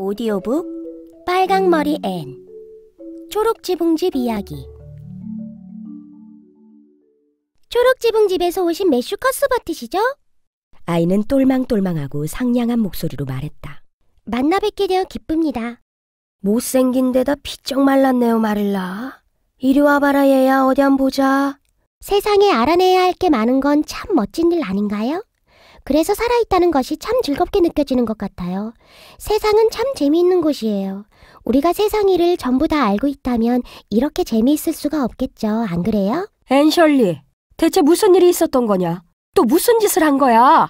오디오북 빨강머리 앤 초록지붕집 이야기 초록지붕집에서 오신 메슈 커스버티시죠 아이는 똘망똘망하고 상냥한 목소리로 말했다. 만나 뵙게 되어 기쁩니다. 못생긴 데다 피쩍 말랐네요, 마릴라. 이리 와봐라, 얘야. 어디 한 보자. 세상에 알아내야 할 게 많은 건 참 멋진 일 아닌가요? 그래서 살아있다는 것이 참 즐겁게 느껴지는 것 같아요. 세상은 참 재미있는 곳이에요. 우리가 세상 일을 전부 다 알고 있다면 이렇게 재미있을 수가 없겠죠. 안 그래요? 앤셜리, 대체 무슨 일이 있었던 거냐? 또 무슨 짓을 한 거야?